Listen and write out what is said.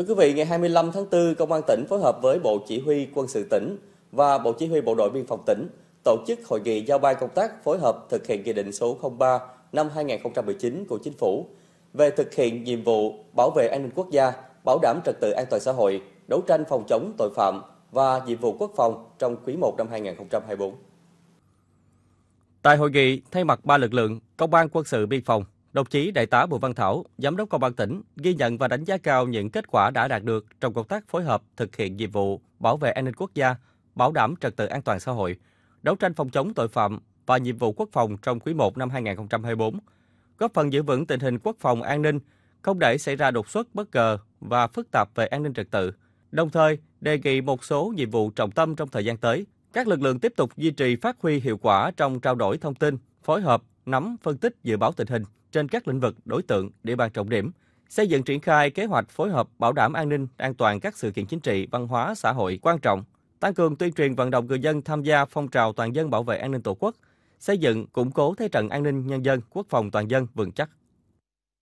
Thưa quý vị, ngày 25 tháng 4, Công an tỉnh phối hợp với Bộ Chỉ huy Quân sự tỉnh và Bộ Chỉ huy Bộ đội Biên phòng tỉnh tổ chức hội nghị giao ban công tác phối hợp thực hiện Nghị định số 03 năm 2019 của Chính phủ về thực hiện nhiệm vụ bảo vệ an ninh quốc gia, bảo đảm trật tự an toàn xã hội, đấu tranh phòng chống tội phạm và nhiệm vụ quốc phòng trong quý 1 năm 2024. Tại hội nghị, thay mặt ba lực lượng, Công an quân sự biên phòng, Đồng chí Đại tá Bùi Văn Thảo, Giám đốc Công an tỉnh, ghi nhận và đánh giá cao những kết quả đã đạt được trong công tác phối hợp thực hiện nhiệm vụ bảo vệ an ninh quốc gia, bảo đảm trật tự an toàn xã hội, đấu tranh phòng chống tội phạm và nhiệm vụ quốc phòng trong quý 1 năm 2024, góp phần giữ vững tình hình quốc phòng an ninh, không để xảy ra đột xuất bất ngờ và phức tạp về an ninh trật tự. Đồng thời, đề nghị một số nhiệm vụ trọng tâm trong thời gian tới, các lực lượng tiếp tục duy trì phát huy hiệu quả trong trao đổi thông tin, phối hợp, nắm, phân tích dự báo tình hình trên các lĩnh vực, đối tượng, địa bàn trọng điểm, xây dựng triển khai kế hoạch phối hợp bảo đảm an ninh, an toàn các sự kiện chính trị, văn hóa, xã hội quan trọng, tăng cường tuyên truyền vận động người dân tham gia phong trào toàn dân bảo vệ an ninh Tổ quốc, xây dựng, củng cố thế trận an ninh nhân dân, quốc phòng toàn dân vững chắc.